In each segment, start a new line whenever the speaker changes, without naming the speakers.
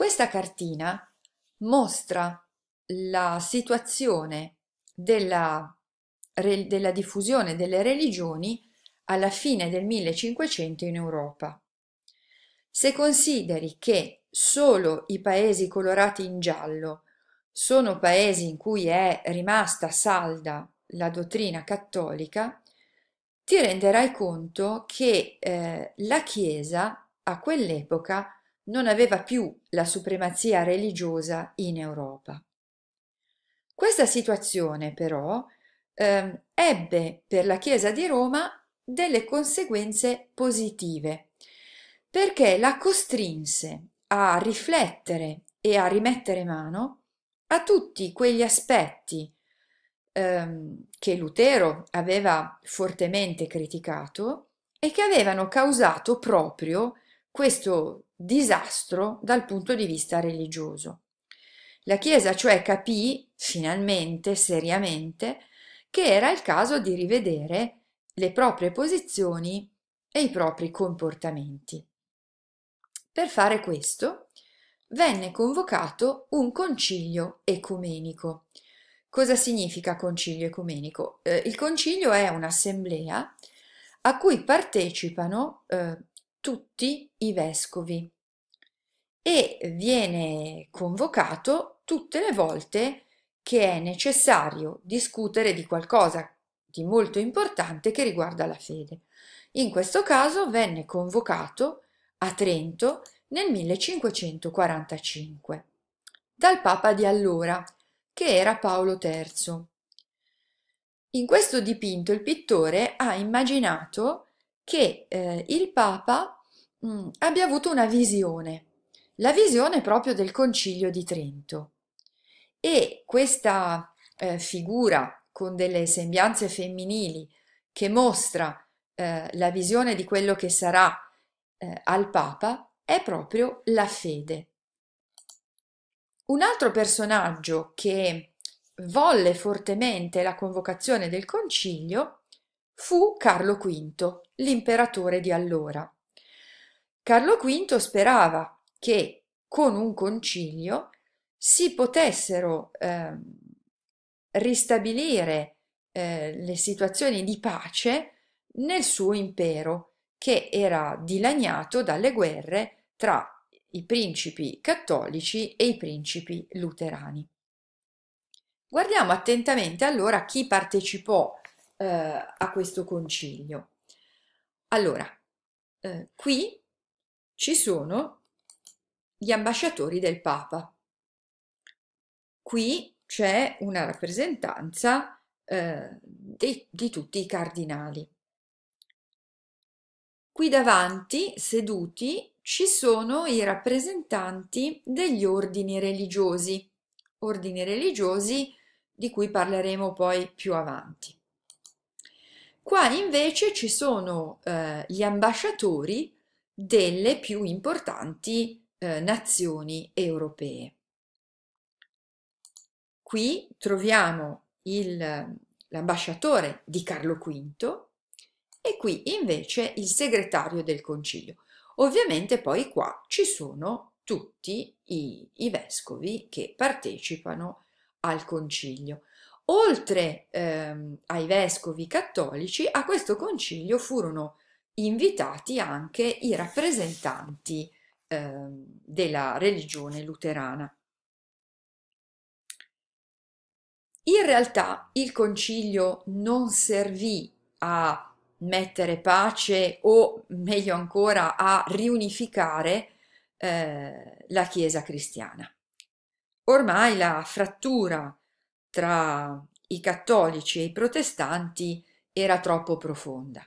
Questa cartina mostra la situazione della, della diffusione delle religioni alla fine del 1500 in Europa. Se consideri che solo i paesi colorati in giallo sono paesi in cui è rimasta salda la dottrina cattolica, ti renderai conto che eh, la Chiesa a quell'epoca non aveva più la supremazia religiosa in Europa. Questa situazione però ehm, ebbe per la Chiesa di Roma delle conseguenze positive, perché la costrinse a riflettere e a rimettere mano a tutti quegli aspetti ehm, che Lutero aveva fortemente criticato e che avevano causato proprio questo disastro dal punto di vista religioso. La Chiesa cioè capì finalmente, seriamente, che era il caso di rivedere le proprie posizioni e i propri comportamenti. Per fare questo venne convocato un concilio ecumenico. Cosa significa concilio ecumenico? Eh, il concilio è un'assemblea a cui partecipano eh, tutti i vescovi e viene convocato tutte le volte che è necessario discutere di qualcosa di molto importante che riguarda la fede. In questo caso venne convocato a Trento nel 1545 dal Papa di allora, che era Paolo III. In questo dipinto il pittore ha immaginato che eh, il Papa mh, mm, abbia avuto una visione, la visione proprio del Concilio di Trento. E questa eh, figura con delle sembianze femminili che mostra eh, la visione di quello che sarà eh, al Papa è proprio la fede. Un altro personaggio che volle fortemente la convocazione del concilio fu Carlo V, l'imperatore di allora. Carlo V sperava che con un concilio si potessero eh, ristabilire eh, le situazioni di pace nel suo impero, che era dilaniato dalle guerre tra i principi cattolici e i principi luterani. Guardiamo attentamente allora chi partecipò eh, a questo concilio. Allora, eh, qui ci sono gli ambasciatori del Papa. Qui c'è una rappresentanza eh, di, di tutti i cardinali. Qui davanti, seduti, ci sono i rappresentanti degli ordini religiosi, ordini religiosi di cui parleremo poi più avanti. Qua invece ci sono eh, gli ambasciatori delle più importanti eh, nazioni europee. Qui troviamo l'ambasciatore di Carlo V e qui invece il segretario del concilio. Ovviamente poi qua ci sono tutti i, i vescovi che partecipano al concilio. Oltre ehm, ai vescovi cattolici, a questo concilio furono invitati anche i rappresentanti ehm, della religione luterana. In realtà il concilio non servì a mettere pace o meglio ancora a riunificare eh, la Chiesa cristiana. Ormai la frattura tra i cattolici e i protestanti era troppo profonda.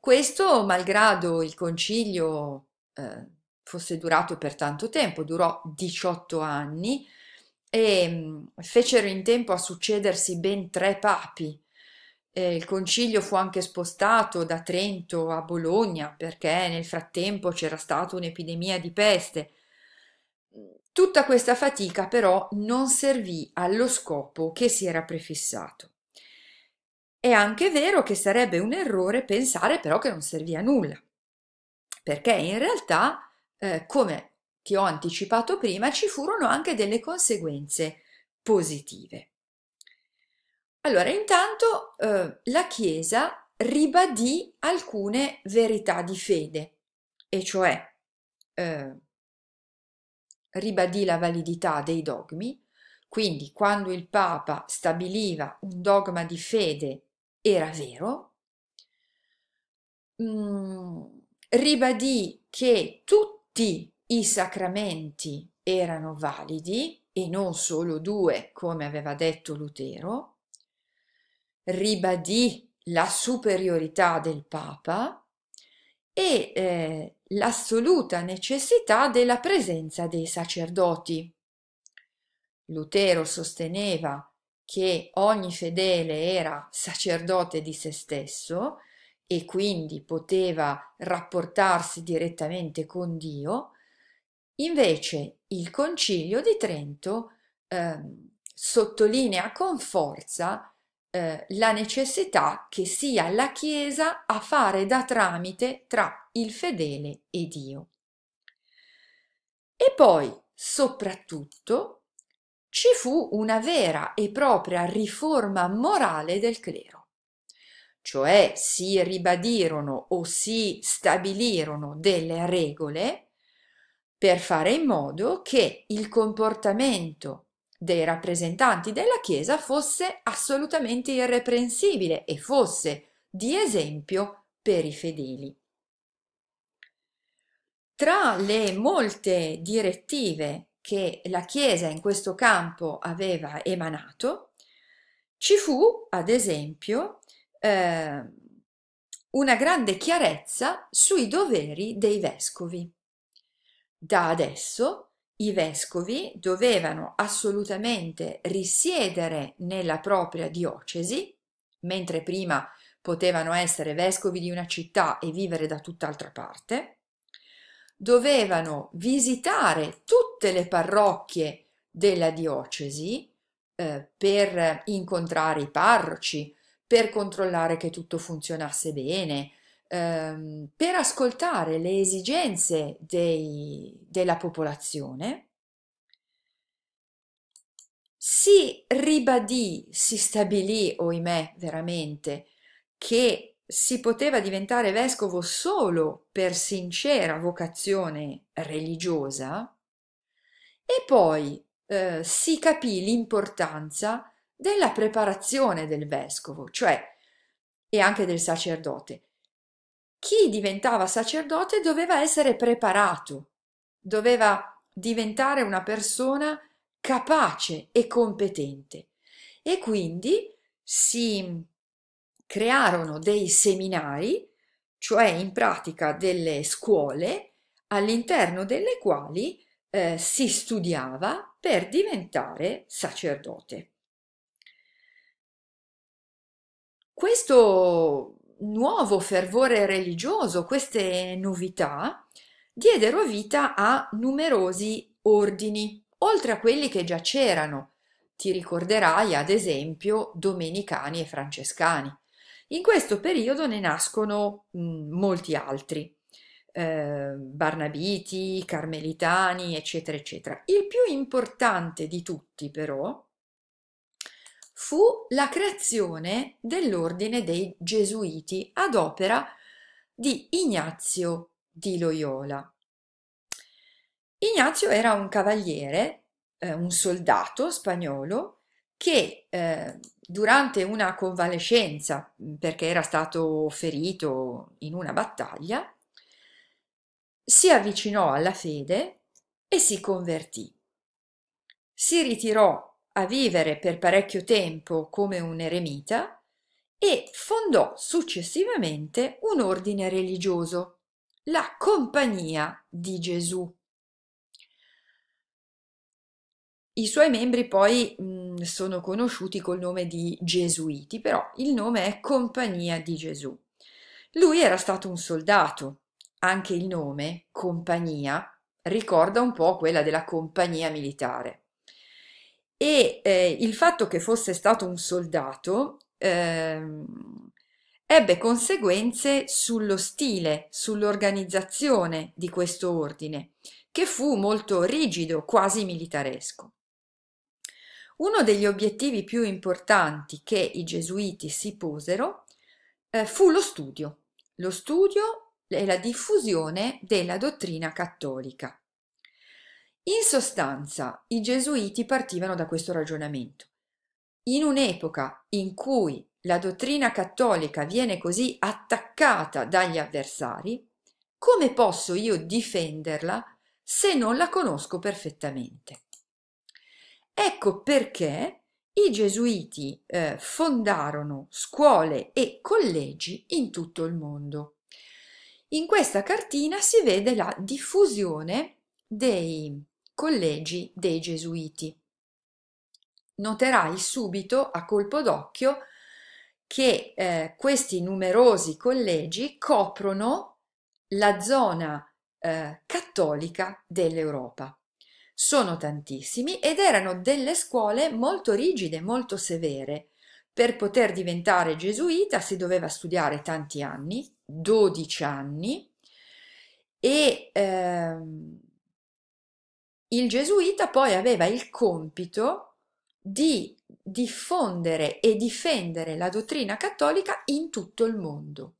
Questo, malgrado il concilio eh, fosse durato per tanto tempo, durò 18 anni e mh, mm, fecero in tempo a succedersi ben tre papi. Eh, il concilio fu anche spostato da Trento a Bologna perché nel frattempo c'era stata un'epidemia di peste Tutta questa fatica però non servì allo scopo che si era prefissato. È anche vero che sarebbe un errore pensare però che non servì a nulla, perché in realtà, eh, come ti ho anticipato prima, ci furono anche delle conseguenze positive. Allora, intanto eh, la Chiesa ribadì alcune verità di fede, e cioè eh, ribadì la validità dei dogmi, quindi quando il Papa stabiliva un dogma di fede era vero, mm, ribadì che tutti i sacramenti erano validi e non solo due, come aveva detto Lutero, ribadì la superiorità del Papa e eh, l'assoluta necessità della presenza dei sacerdoti. Lutero sosteneva che ogni fedele era sacerdote di se stesso e quindi poteva rapportarsi direttamente con Dio, invece il Concilio di Trento eh, sottolinea con forza eh, la necessità che sia la Chiesa a fare da tramite tra il fedele e Dio. E poi, soprattutto, ci fu una vera e propria riforma morale del clero, cioè si ribadirono o si stabilirono delle regole per fare in modo che il comportamento dei rappresentanti della Chiesa fosse assolutamente irreprensibile e fosse di esempio per i fedeli. Tra le molte direttive che la Chiesa in questo campo aveva emanato, ci fu, ad esempio, eh, una grande chiarezza sui doveri dei vescovi. Da adesso i vescovi dovevano assolutamente risiedere nella propria diocesi, mentre prima potevano essere vescovi di una città e vivere da tutt'altra parte, dovevano visitare tutte le parrocchie della diocesi eh, per incontrare i parroci, per controllare che tutto funzionasse bene, ehm, per ascoltare le esigenze dei, della popolazione, si ribadì, si stabilì, oimè, veramente, che si poteva diventare vescovo solo per sincera vocazione religiosa e poi eh, si capì l'importanza della preparazione del vescovo, cioè e anche del sacerdote, chi diventava sacerdote doveva essere preparato, doveva diventare una persona capace e competente. E quindi si crearono dei seminari, cioè in pratica delle scuole, all'interno delle quali eh, si studiava per diventare sacerdote. Questo nuovo fervore religioso queste novità diedero vita a numerosi ordini, oltre a quelli che già c'erano. Ti ricorderai, ad esempio, domenicani e francescani. In questo periodo ne nascono mh, mm, molti altri, eh, barnabiti, carmelitani, eccetera, eccetera. Il più importante di tutti, però, fu la creazione dell'ordine dei Gesuiti ad opera di Ignazio di Loyola. Ignazio era un cavaliere, eh, un soldato spagnolo che eh, durante una convalescenza, mm, perché era stato ferito in una battaglia, si avvicinò alla fede e si convertì. Si ritirò a vivere per parecchio tempo come un eremita e fondò successivamente un ordine religioso, la Compagnia di Gesù. I suoi membri poi mh, sono conosciuti col nome di Gesuiti, però il nome è Compagnia di Gesù. Lui era stato un soldato, anche il nome, Compagnia, ricorda un po' quella della compagnia militare e eh, il fatto che fosse stato un soldato eh, ebbe conseguenze sullo stile, sull'organizzazione di questo ordine, che fu molto rigido, quasi militaresco. Uno degli obiettivi più importanti che i gesuiti si posero eh, fu lo studio, lo studio e la diffusione della dottrina cattolica. In sostanza, i gesuiti partivano da questo ragionamento. In un'epoca in cui la dottrina cattolica viene così attaccata dagli avversari, come posso io difenderla se non la conosco perfettamente? Ecco perché i gesuiti eh, fondarono scuole e collegi in tutto il mondo. In questa cartina si vede la diffusione dei collegi dei Gesuiti. Noterai subito a colpo d'occhio che eh, questi numerosi collegi coprono la zona eh, cattolica dell'Europa. Sono tantissimi ed erano delle scuole molto rigide, molto severe. Per poter diventare gesuita si doveva studiare tanti anni, 12 anni, e ehm, il gesuita poi aveva il compito di diffondere e difendere la dottrina cattolica in tutto il mondo.